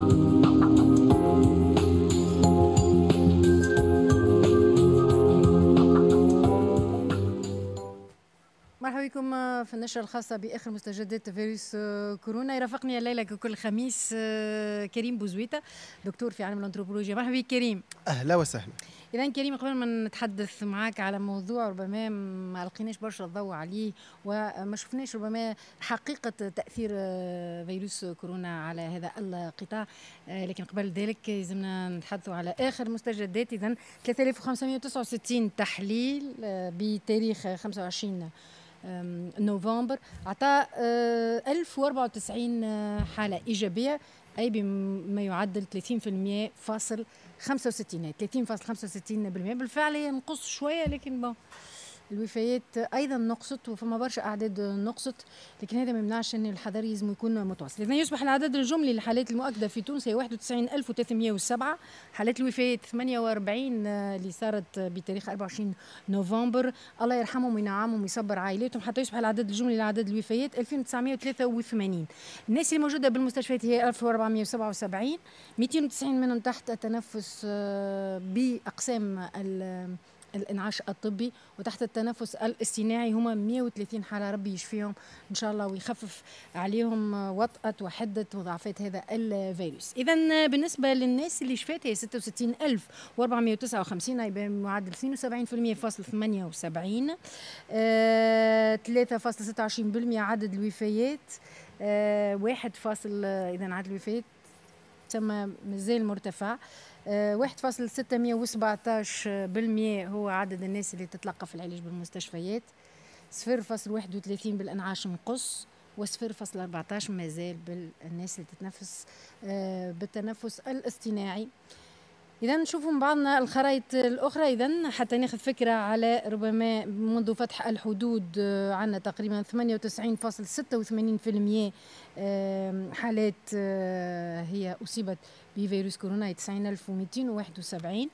مرحبا بكم في النشرة الخاصة بآخر مستجدات فيروس كورونا يرافقني الليلة كل خميس آه، كريم بوزويتا دكتور في علم الأنثروبولوجيا مرحبا بك كريم أهلا وسهلا اذا كريم قبل ما نتحدث معاك على موضوع ربما ما لقيناش برشا الضوء عليه وما شفناش ربما حقيقه تاثير آه، فيروس كورونا على هذا القطاع آه، لكن قبل ذلك يلزمنا نتحدثوا على اخر مستجدات اذا 3569 تحليل آه، بتاريخ 25 نوفمبر عطى 1094 حالة إيجابية أي بما يعدل 30% فاصل 65 30.65% يعني بالفعل ينقص شوية لكن بون الوفيات ايضا نقصت وفما برشا اعداد نقصت لكن هذا ما يمنعش ان الحذر لازم يكون متواصل اذا يصبح العدد الجملي للحالات المؤكده في تونس هي 91307 حالات الوفيات 48 آه، اللي صارت بتاريخ 24 نوفمبر الله يرحمهم وينعمهم ويصبر عائلاتهم حتى يصبح العدد الجملي لعدد الوفيات 2983 الناس اللي موجوده بالمستشفيات هي 1477 290 منهم تحت التنفس آه، باقسام الانعاش الطبي وتحت التنفس الاصطناعي هما 130 حاله ربي يشفيهم ان شاء الله ويخفف عليهم وطأة وحده مضاعفات هذا الفيروس اذا بالنسبه للناس اللي شفات هي 66459 اي بمعدل 72% فاصل 78 آه 3.26% عدد الوفيات آه 1 فاصل اذا عدد الوفيات تم مازال مرتفع 1.617% هو عدد الناس اللي تتلقى في العلاج بالمستشفيات 0.31 بالانعاش نقص و0.14 مازال بالناس اللي تتنفس آه، بالتنفس الاصطناعي إذا نشوفوا من بعضنا الخرائط الأخرى إذا حتى ناخذ فكرة على ربما منذ فتح الحدود آه، عندنا تقريبا 98.86% حالات آه، هي أصيبت بفيروس كورونا 90271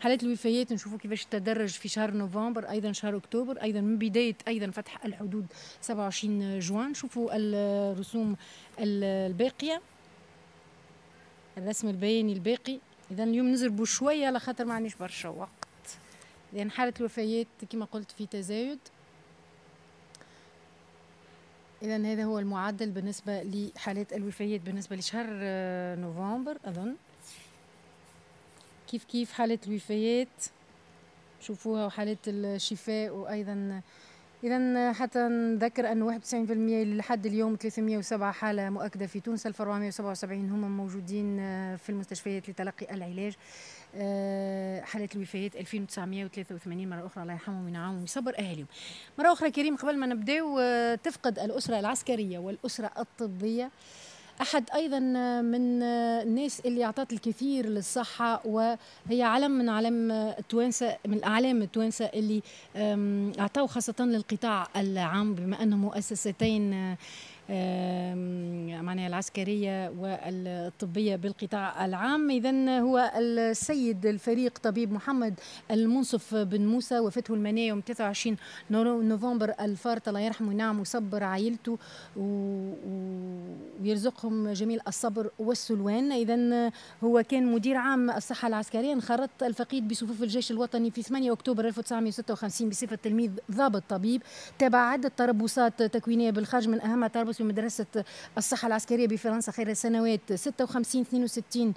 حالات الوفيات نشوفوا كيفاش تدرج في شهر نوفمبر ايضا شهر اكتوبر ايضا من بدايه ايضا فتح الحدود 27 جوان نشوفوا الرسوم الباقيه الرسم البياني الباقي اذا اليوم نزربوا شويه على خاطر ما عنديش برشا وقت لان حاله الوفيات كما قلت في تزايد اذا هذا هو المعدل بالنسبه لحالات الوفيات بالنسبه لشهر آه، نوفمبر اظن كيف كيف حالات الوفيات شوفوها وحالات الشفاء وايضا إذا حتى نذكر أن 91% لحد اليوم 307 حالة مؤكدة في تونس 1477 هم موجودين آه، في المستشفيات لتلقي العلاج آه، حالات الوفيات 2983 مرة أخرى الله يرحمهم وينعمهم ويصبر أهاليهم مرة أخرى كريم قبل ما نبداو آه، تفقد الأسرة العسكرية والأسرة الطبية أحد أيضا من الناس اللي أعطت الكثير للصحة وهي علم من علم التوانسة من الأعلام التوانسة اللي أعطوا خاصة للقطاع العام بما أنه مؤسستين معناها العسكرية والطبية بالقطاع العام إذا هو السيد الفريق طبيب محمد المنصف بن موسى وفاته المنايا يوم 29 نوفمبر الفارط الله يرحمه نعم وصبر عائلته ويرزقهم جميل الصبر والسلوان إذا هو كان مدير عام الصحة العسكرية انخرط الفقيد بصفوف الجيش الوطني في 8 أكتوبر 1956 بصفة تلميذ ضابط طبيب تابع عدة تربصات تكوينية بالخارج من أهمها تربص تدرس في مدرسة الصحة العسكرية بفرنسا خلال سنوات 56 62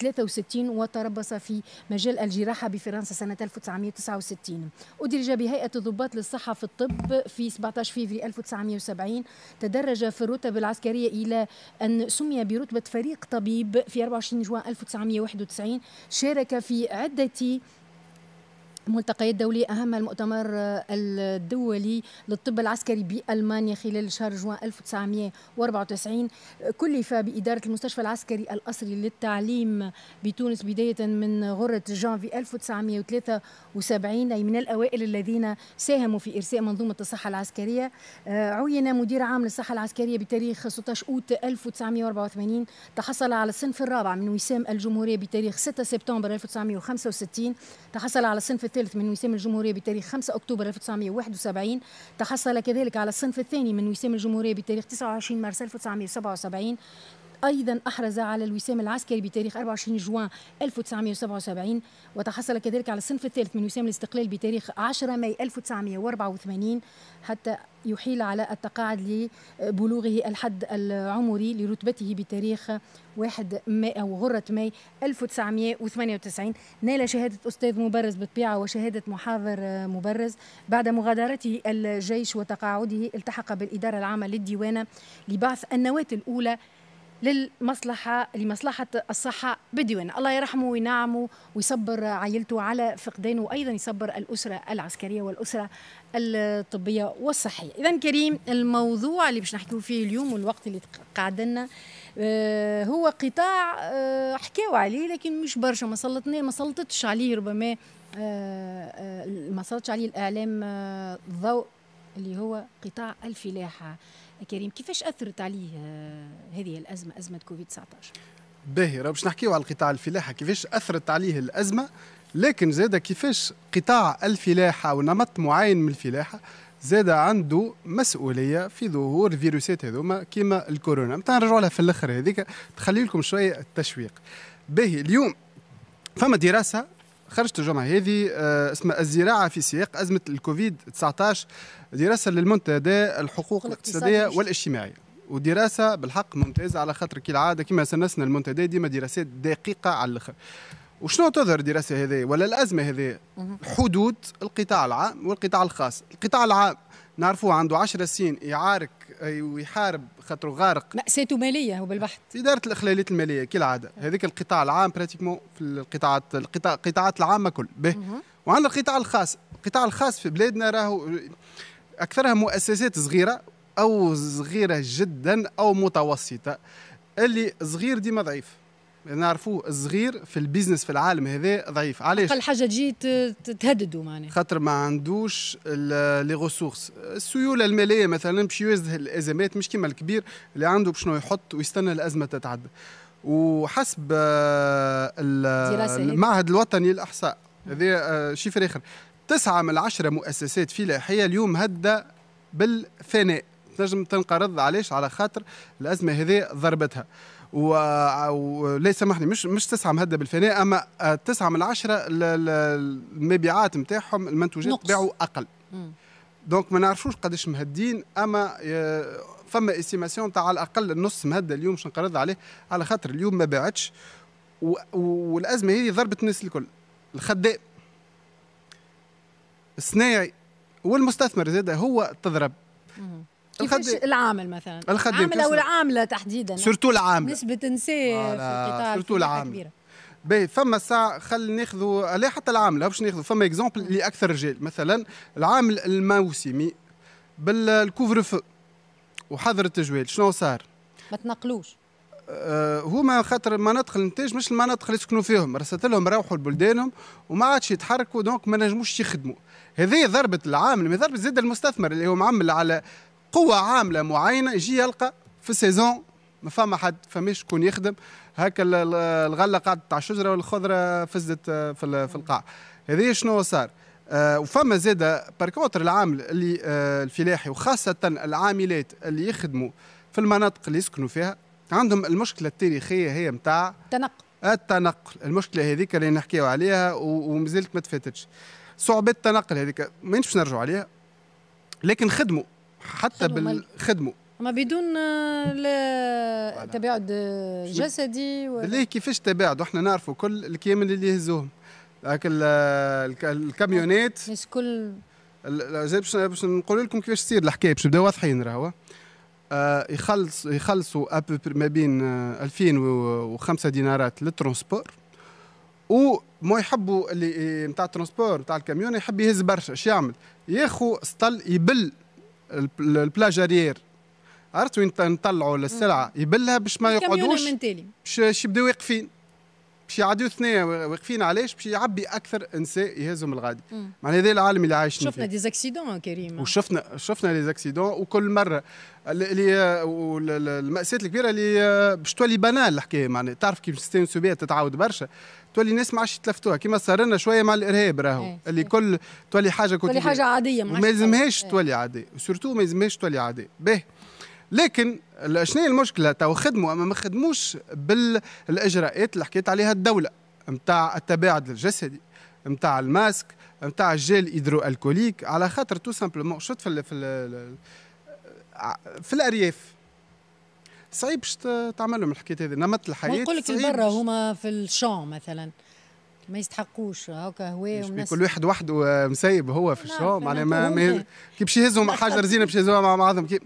63 وتربص في مجال الجراحة بفرنسا سنة 1969 أدرج بهيئة الضباط للصحة في الطب في 17 فيفري 1970 تدرج في الرتب العسكرية إلى أن سمي برتبة فريق طبيب في 24 جوان 1991 شارك في عدة الملتقيات الدولي أهم المؤتمر الدولي للطب العسكري بألمانيا خلال شهر جوان 1994 كلف بإدارة المستشفى العسكري الأصلي للتعليم بتونس بداية من غرة جانفي 1973 أي من الأوائل الذين ساهموا في إرساء منظومة الصحة العسكرية آه، عين مدير عام للصحة العسكرية بتاريخ 16 أوت 1984 تحصل على الصنف الرابع من وسام الجمهورية بتاريخ 6 سبتمبر 1965 تحصل على الصنف الثالث من وسام الجمهورية بتاريخ 5 أكتوبر 1971 تحصل كذلك على الصنف الثاني من وسام الجمهورية بتاريخ 29 مارس 1977 أيضا أحرز على الوسام العسكري بتاريخ 24 جوان 1977 وتحصل كذلك على الصنف الثالث من وسام الاستقلال بتاريخ 10 ماي 1984 حتى يحيل على التقاعد لبلوغه الحد العمري لرتبته بتاريخ 1 ماي أو غرة ماي 1998 نال شهادة أستاذ مبرز بالطبيعة وشهادة محاضر مبرز بعد مغادرته الجيش وتقاعده التحق بالإدارة العامة للديوانة لبعث النواة الأولى للمصلحة لمصلحة الصحة بديوان الله يرحمه وينعمه ويصبر عائلته على فقدانه وأيضا يصبر الأسرة العسكرية والأسرة الطبية والصحية إذا كريم الموضوع اللي باش نحكيو فيه اليوم والوقت اللي قعدنا لنا آه، هو قطاع آه، حكاو عليه لكن مش برشا ما سلطناه ما سلطتش عليه ربما آه، ما سلطتش عليه الإعلام الضوء اللي هو قطاع الفلاحة كريم كيفاش اثرت عليه آه، هذه الازمه ازمه كوفيد 19 باهي راه باش نحكيو على القطاع الفلاحه كيفاش اثرت عليه الازمه لكن زاد كيفاش قطاع الفلاحه ونمط معين من الفلاحه زاد عنده مسؤوليه في ظهور فيروسات هذوما كيما الكورونا نتاع نرجعوا لها في الاخر هذيك تخلي لكم شويه التشويق باهي اليوم فما دراسه خرجت الجمعه هذه آه، اسمها الزراعه في سياق ازمه الكوفيد 19 دراسه للمنتدى الحقوق الاقتصاديه والاجتماعيه ودراسه بالحق ممتازه على خاطر كالعاده كما سنسنا المنتدى ديما دراسات دقيقه على الاخر وشنو تظهر الدراسه هذه ولا الازمه هذه حدود القطاع العام والقطاع الخاص القطاع العام نعرفوه عنده 10 سنين يعارك آه، ويحارب خاطر غارق مأساته مالية هو بالبحث إدارة الإخلالات المالية كالعادة أه. هذاك القطاع العام براتيكمون في القطاعات القطاع القطاعات العامة كل به وعندنا القطاع الخاص القطاع الخاص في بلادنا راهو أكثرها مؤسسات صغيرة أو صغيرة جدا أو متوسطة اللي صغير ديما ضعيف يعني نعرفوه الصغير في البيزنس في العالم هذا ضعيف علاش اقل حاجه تجي تهددوا معناها خاطر ما عندوش لي ريسورس السيوله الماليه مثلا باش يواجه الازمات مش كيما الكبير اللي عنده باش يحط ويستنى الازمه تتعدى وحسب آه، المعهد الوطني للاحصاء هذا آه، شيفر اخر تسعة من عشرة مؤسسات فلاحية اليوم هدى بالفناء تنجم تنقرض علاش على خاطر الأزمة هذه ضربتها ولا سامحني مش مش تسعه مهدده بالفناء اما آه، تسعه من العشره المبيعات نتاعهم المنتوجات باعوا اقل دونك ما نعرفوش قداش مهدين اما آه، فما استيماسيون تاع على الاقل النص مهده اليوم باش نقرض عليه على خاطر اليوم ما باعتش والازمه هذه ضربت الناس الكل الخدام الصناعي والمستثمر زاد هو تضرب كيفاش العامل مثلا العامل او العامله تحديدا سورتو العامله نسبه نساء في القطاع سورتو العامله باهي فما ساعة خل ناخذوا لا حتى العامله باش ناخذوا فما اكزومبل لاكثر رجال مثلا العامل الموسمي بالكوفر فو وحظر التجوال شنو صار؟ ما تنقلوش هو آه، هما خاطر مناطق الانتاج مش المناطق اللي يسكنوا فيهم رست لهم روحوا لبلدانهم وما عادش يتحركوا دونك ما نجموش يخدموا هذه ضربت العامل ما ضربت زاد المستثمر اللي هو معمل على قوه عامله معينه يجي يلقى في السيزون ما فما حد فماش شكون يخدم هكا الغله قعدت تاع الشجره والخضره فزت آه، في في القاع هذه شنو صار آه وفما زاد باركونتر العامل اللي آه الفلاحي وخاصه العاملات اللي يخدموا في المناطق اللي يسكنوا فيها عندهم المشكله التاريخيه هي نتاع التنقل التنقل المشكله هذيك اللي نحكيو عليها ومازالت ما تفاتتش صعوبات التنقل هذيك ما باش نرجعوا عليها لكن خدموا حتى بالخدمه ما بدون آه، تباعد جسدي و... كيفاش تباعد احنا نعرفوا كل الكامل اللي يهزوهم هاك الكاميونات الناس كل باش باش نقول لكم كيفاش تصير الحكايه باش نبداو واضحين راهو آه، يخلص يخلصوا ابو ما بين 2000 آه، و5 دينارات للترونسبور وما يحبوا اللي نتاع إيه، الترونسبور نتاع الكاميون يحب يهز برشا اش يعمل ياخو سطل يبل البلاجارير عرفت وين نطلعوا السلعه يبلها باش ما يقعدوش باش يبداو واقفين باش يعديو اثنين واقفين علاش باش يعبي اكثر انساء يهزهم الغادي معناها هذا العالم اللي عايشين شفنا دي زاكسيدون كريم وشفنا شفنا لي زاكسيدون وكل مره اللي الماساه الكبيره اللي باش تولي بنال الحكايه معناها تعرف كيف تتعاود برشا تولي الناس ما عادش يتلفتوها كما صار لنا شويه مع الارهاب راهو ايه. اللي كل تولي حاجه كنت تولي حاجه عاديه ما لازمهاش ايه. تولي عاديه سورتو ما لازمهاش تولي عاديه باهي لكن شنو المشكله تو خدموا اما ما خدموش بالاجراءات اللي حكيت عليها الدوله نتاع التباعد الجسدي نتاع الماسك نتاع الجيل هيدرو الكوليك على خاطر تو سامبلومون شفت في الـ في, الـ في الارياف صعيب باش تعمل لهم الحكايات هذه نمط الحياه نقول لك برا هما في الشام مثلا ما يستحقوش هكا هو وناس كل واحد وحده آه، مسيب هو في الشام معناها ما, ما كي باش يهزهم حاجه رزينه باش يهزوها مع بعضهم كي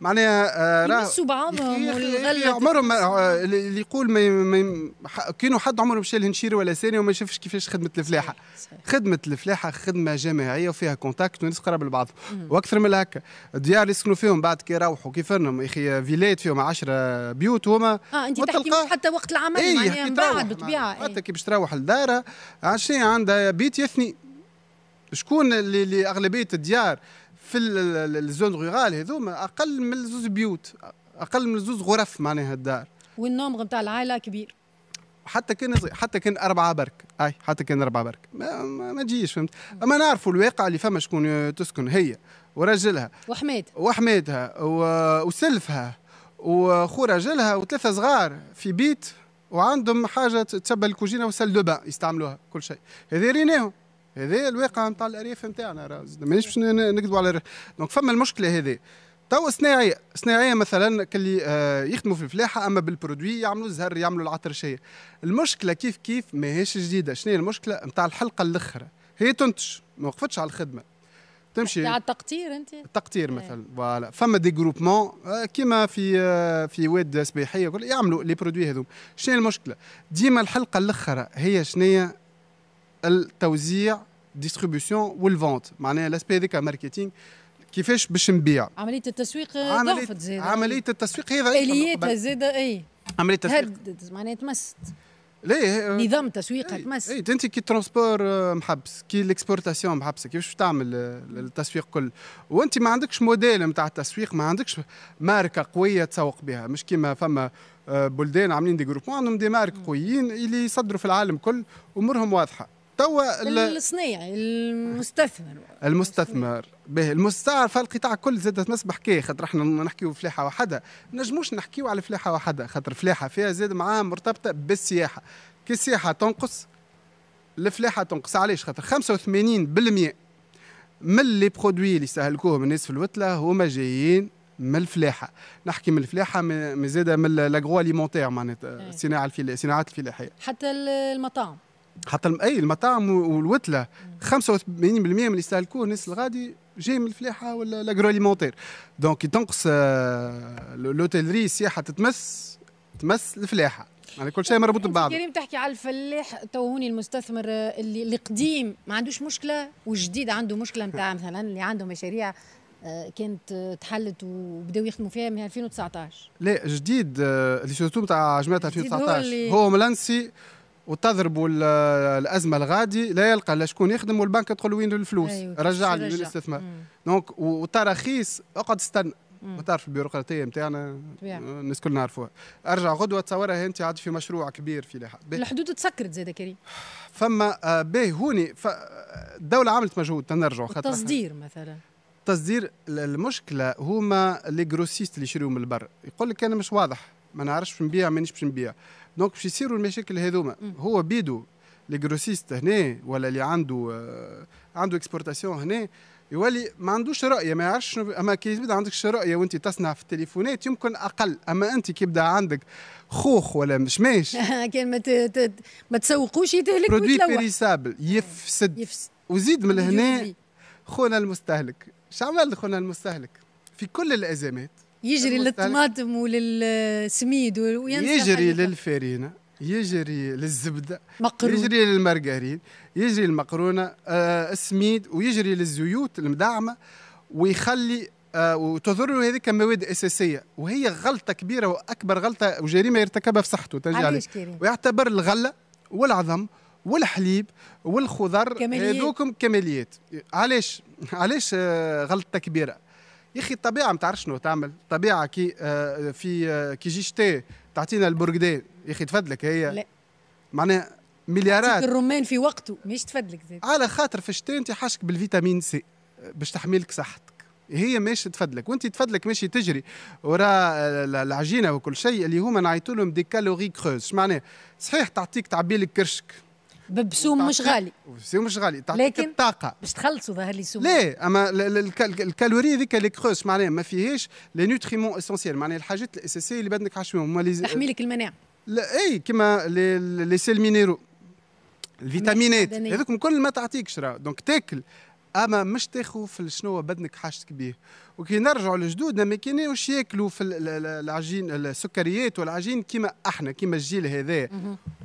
معناها آه، يمسوا بعضهم آه، اللي عمرهم اللي يقول ما, كانوا حد عمره مشى لهنشير ولا ثاني وما شافش كيفاش خدمه الفلاحه خدمه الفلاحه خدمه جماعيه وفيها كونتاكت وناس قراب لبعض واكثر من هكا الديار اللي يسكنوا فيهم بعد كي يروحوا كيف يا اخي فيلات فيهم 10 بيوت هما اه انت تحكي حتى وقت العمل ايه يعني بعد بالطبيعه حتى إيه. كي باش تروح لدارها عشان عندها بيت يثني شكون اللي اغلبيه الديار في الزون رورال هذوما اقل من زوز بيوت اقل من زوز غرف معناها الدار والنوم نتاع العائله كبير حتى كان حتى كان أربعة برك أي حتى كان أربعة برك ما, ما, ما تجيش فهمت أما نعرفوا الواقع اللي فما شكون تسكن هي ورجلها وحماد وحمادها و... وسلفها وخو راجلها وثلاثة صغار في بيت وعندهم حاجة تشبه الكوجينة وسال دو بان يستعملوها كل شيء هذا ريناهم هذا الواقع نتاع الارياف نتاعنا مانيش باش نكذبوا على الريف. دونك فما المشكله هذه تو صناعيه صناعيه مثلا كلي آه، يخدموا في الفلاحه اما بالبرودوي يعملوا الزهر يعملوا العطر شيء المشكله كيف كيف ماهيش جديده شنو المشكله نتاع الحلقه الاخرى هي تنتج ما وقفتش على الخدمه تمشي يعني على التقطير انت التقطير إيه. مثلا فوالا فما دي جروبمون آه، كيما في آه، في واد سباحيه يعملوا لي برودوي هذوم شنو المشكله ديما الحلقه الاخرى هي شنو التوزيع ديستريبيوسيون والفونت معناها الاسبي هذاك ماركتينغ كيفاش باش نبيع عمليه التسويق ضعفت زاده عمليه التسويق هذا الياتها زاده اي عمليه التسويق هددت معناها تمست ليه نظام تسويق تمس اي انت كي ترونسبور آه، محبس كي الاكسبورتاسيون محبسه كيفاش تعمل آه، التسويق كل وانت ما عندكش موديل نتاع التسويق ما عندكش ماركه قويه تسوق بها مش كيما فما آه، بلدان عاملين دي جروبون عندهم دي مارك قويين اللي يصدروا في العالم كل امورهم واضحه توا الصنايعي المستثمر المستثمر به المستعرف القطاع كل زادت مسبح كي خاطر احنا نحكيو فلاحه وحده ما نجموش نحكيو على فلاحه وحده خاطر فلاحه فيها زاد معاها مرتبطه بالسياحه كي السياحه تنقص الفلاحه تنقص علاش خاطر 85% من لي برودوي اللي يستهلكوهم الناس في الوتله هما جايين من الفلاحه نحكي من الفلاحه مزيده من لاغرو اليمونتير معناتها الصناعه إيه. الفلاحيه صناعات الفلاحيه حتى المطاعم حتى اي المطاعم والوتله 85% من اللي يستهلكوه الناس الغادي جاي من الفلاحه ولا اليمونتير دونك تنقص لوتيلري السياحه تتمس تمس الفلاحه يعني كل شيء مربوط ببعض كريم تحكي على الفلاح توهوني المستثمر آه، اللي, القديم قديم ما عندوش مشكله والجديد عنده مشكله نتاع مثلا اللي عنده مشاريع آه، كانت آه، تحلت وبداو يخدموا فيها من 2019 لا جديد اللي سورتو نتاع جماعه 2019 هو, هو ملانسي وتضربوا الازمه الغادي لا يلقى لا شكون يخدم والبنك تقول وين الفلوس أيوة. رجع لي الاستثمار دونك وتراخيص اقعد استنى وتعرف البيروقراطيه نتاعنا الناس الكل نعرفوها ارجع غدوه تصورها انت عاد في مشروع كبير في لحد الحدود تسكرت زاد كريم فما به آه، هوني الدوله عملت مجهود تنرجع خاطر التصدير مثلا التصدير المشكله هما لي جروسيست اللي يشريوا من البر يقول لك انا مش واضح ما نعرفش باش نبيع مانيش باش نبيع دونك باش يصيروا المشاكل هذوما هو بيدو الجروسيست هنا ولا اللي عنده آه، عنده اكسبورتاسيون هنا يولي ما عندوش رؤيه ما يعرفش اما كي يبدا عندك رؤيه وانت تصنع في التليفونات يمكن اقل اما انت كي يبدا عندك خوخ ولا مشماش كان ما ما تسوقوش يتهلك برودوي بيريسابل يفسد يفسد وزيد من هنا خونا المستهلك شو عمل خونا المستهلك في كل الازمات يجري للطماطم وللسميد يجري للفرينه يجري للزبده مقرون. يجري للمارغرين يجري المقرونه آه السميد ويجري للزيوت المدعمه ويخلي آه وتضر هذيك مواد اساسيه وهي غلطه كبيره واكبر غلطه وجريمه يرتكبها في صحته تجي عليه ويعتبر الغله والعظم والحليب والخضر هذوكم كماليات علاش علاش آه غلطه كبيره يا اخي الطبيعه ما تعرفش شنو تعمل الطبيعه كي آه في آه كي جي شتاء تعطينا البرقدان يا اخي تفدلك هي لا معناها مليارات الرمان في وقته مش تفدلك زي. على خاطر في الشتاء انت حاشك بالفيتامين سي باش تحميلك صحتك هي ماشي تفدلك وانت تفدلك ماشي تجري وراء آه، العجينه وكل شيء اللي هما نعيطوا لهم دي كالوري كروز معناها صحيح تعطيك تعبي لك كرشك ببسوم مش غالي ببسوم مش غالي تعطيك لكن الطاقه باش تخلصوا ظهر لي سوم ليه اما الكالوري هذيك لي كروس معناها ما فيهاش لي نوتريمون اسونسيال معناها الحاجات الاساسيه اللي بدنك حاشمهم هما لي تحمي لك المناعه لا اي كيما لي سيل مينيرو الفيتامينات هذوك كل ما تعطيكش راه دونك تاكل اما مش تاخذ في شنو بدنك حاجتك بيه وكي نرجعوا لجدودنا ما كانوش ياكلوا في العجين السكريات والعجين كيما احنا كيما الجيل هذا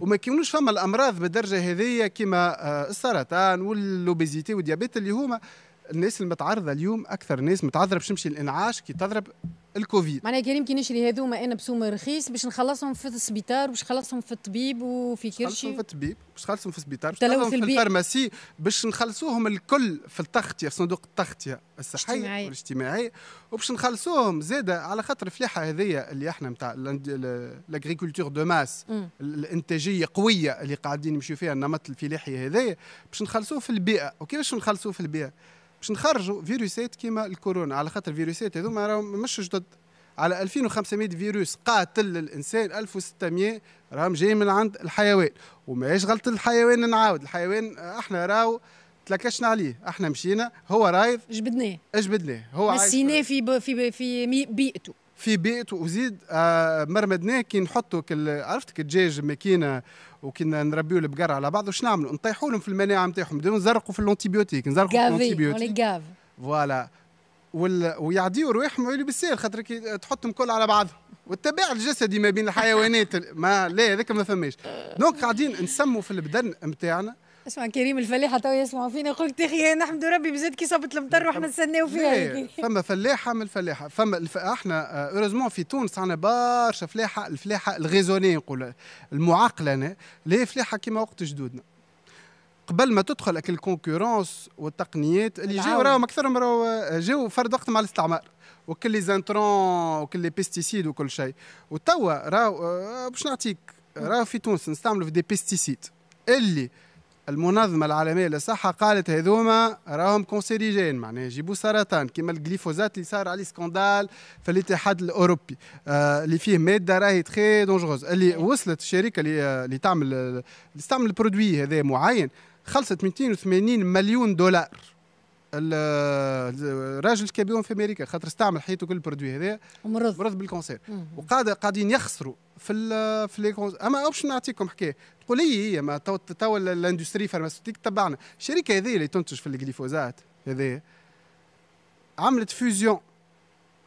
وما كانوش فما الامراض بالدرجه هذيا كيما آه، السرطان واللوبيزيتي والديابيت اللي هما الناس المتعرضه اليوم اكثر ناس متعذره باش تمشي للانعاش كي تضرب الكوفيد معناها كريم كي نشري هذوما انا بسوم رخيص باش نخلصهم في السبيطار باش نخلصهم في الطبيب وفي كرشي نخلصهم في الطبيب باش نخلصهم في السبيطار باش نخلصهم في الفارماسي باش نخلصوهم الكل في التغطيه في صندوق التغطيه الصحيه والاجتماعيه وباش نخلصوهم زاده على خاطر الفلاحه هذيا اللي احنا نتاع لاغريكولتور دو ماس الانتاجيه قويه اللي قاعدين نمشيو فيها النمط الفلاحي هذايا باش نخلصوه في البيئه وكيفاش نخلصوه في البيئه باش نخرجوا فيروسات كيما الكورونا على خاطر الفيروسات هذوما راهم مش جدد على 2500 فيروس قاتل للانسان 1600 راهم جاي من عند الحيوان وماهيش غلط الحيوان نعاود الحيوان احنا راهو تلكشنا عليه احنا مشينا هو رايض جبدناه جبدناه هو مسيناه في ب... في ب... في بيئته في بيت وزيد آه، مرمدناه كي نحطوا عرفت الدجاج ماكينه وكي نربيو البقر على بعضه شنو نعملوا نطيحوا لهم في المناعه نتاعهم نزرقوا في الانتيبيوتيك نزرقوا في الانتيبيوتيك فوالا وال... ويعديوا رواحهم ويولي بالسير خاطر كي تحطهم كل على بعضهم والتباع الجسدي ما بين الحيوانات ما لا هذاك ما فماش دونك قاعدين نسموا في البدن نتاعنا اسمع كريم الفلاحه تو يسمعوا فينا قلت اخي نحمد ربي بزاد كي صابت المطر واحنا نستناو فيها فما فلاحه من الفلاحه فما الف... احنا اوروزمون آه، في تونس عندنا برشا فلاحه الفلاحه الغيزونيه نقول المعقله انا اللي فلاحه كيما وقت جدودنا قبل ما تدخل اكل الكونكورونس والتقنيات اللي جاو راهم اكثرهم راهو آه، جاو فرد وقت مع الاستعمار وكل لي زانترون وكل لي بيستيسيد وكل شيء وتوا راهو آه، باش نعطيك راهو في تونس نستعملوا في دي بيستيسيد اللي المنظمة العالمية للصحة قالت هذوما راهم كونسيريجين معناها يجيبوا سرطان كما الجليفوزات اللي صار عليه سكندال في الاتحاد الأوروبي آه، اللي فيه مادة راهي تخي دونجوز اللي إيه. وصلت الشركة اللي, آه، اللي تعمل اللي تستعمل البرودوي هذا معين خلصت 280 مليون دولار الراجل كان في امريكا خاطر استعمل حياته كل البرودوي هذا ومرض مرض بالكونسير وقاعد قاعدين يخسروا في الـ في لي اما باش نعطيكم حكايه تقول لي ما تو الاندستري فارماسيوتيك تبعنا الشركه هذه اللي تنتج في الجليفوزات هذه عملت فيوزيون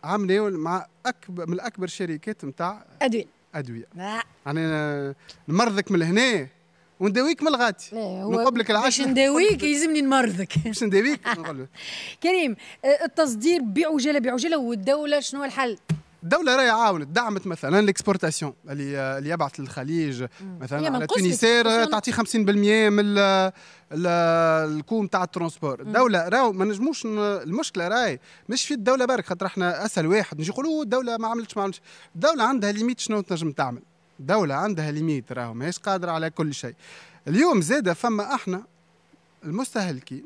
عامله مع اكبر من اكبر شركات نتاع ادويه ادويه يعني آه، مرضك من هنا ونداويك من الغد نقلب لك العشاء باش نداويك يلزمني نمرضك باش نداويك نقول كريم آه، التصدير بعجلة بعجلة والدوله شنو الحل؟ الدوله راهي عاونت دعمت مثلا ليكسبورتاسيون اللي اللي يبعث للخليج مثلا على تونيسير تعطي 50% من الكوم تاع الترونسبور الدوله راهو ما نجموش المشكله راهي مش في الدوله برك خاطر احنا اسهل واحد نجي نقولوا الدوله ما عملتش ما عملتش الدوله عندها ليميت شنو تنجم تعمل دولة عندها ليميت راهو ماهيش قادرة على كل شيء اليوم زادة فما احنا المستهلكين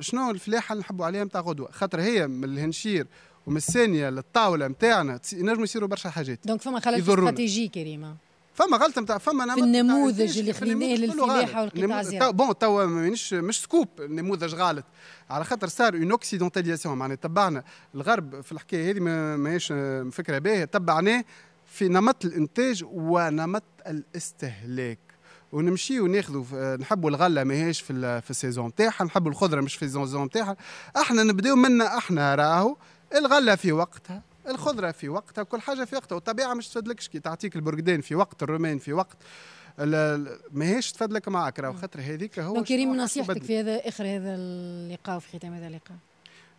شنو الفلاحة اللي نحبوا عليها نتاع غدوة خاطر هي من الهنشير ومن الثانية للطاولة نتاعنا ينجموا يصيروا برشا حاجات دونك فما خلل استراتيجي كريمة فما غلطه نتاع فما نمط في النموذج اللي خليناه للفلاحه والقطاع الزراعي بون توا مانيش مش سكوب النموذج غلط على خاطر صار اون اوكسيدونتاليزاسيون معناها تبعنا الغرب في الحكايه هذه ماهيش فكره باهيه تبعناه في نمط الانتاج ونمط الاستهلاك ونمشي وناخذوا نحبوا الغله ماهيش في في السيزون تاعها نحبوا الخضره مش في السيزون تاعها احنا نبداو منا احنا راهو الغله في وقتها الخضره في وقتها كل حاجه في وقتها والطبيعه مش تفدلكش كي تعطيك البرقدان في وقت الرومان في وقت ماهيش تفدلك معاك راهو خاطر هذيك هو كريم نصيحتك في هذا اخر هذا اللقاء في ختام هذا اللقاء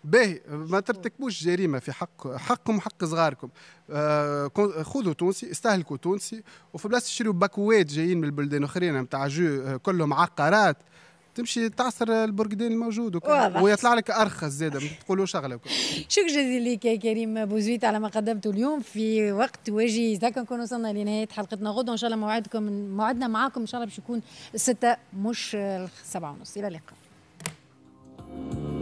باهي ما ترتكبوش جريمه في حق حقكم وحق صغاركم آه، خذوا تونسي استهلكوا تونسي وفي بلاصه تشريوا باكوات جايين من البلدان الاخرين نتاع جو آه، كلهم عقارات تمشي تعصر البرقدين الموجود ويطلع لك ارخص زاده ما تقولوا شغله شكرا جزيلا لك يا كريم بوزويت على ما قدمته اليوم في وقت وجيز هكا نكون وصلنا لنهايه حلقتنا غدا ان شاء الله موعدكم موعدنا معاكم ان شاء الله باش يكون ستة مش آه، سبعة ونص الى اللقاء